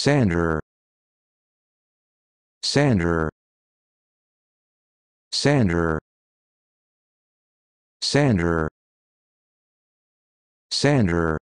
Sander Sander Sander Sander Sander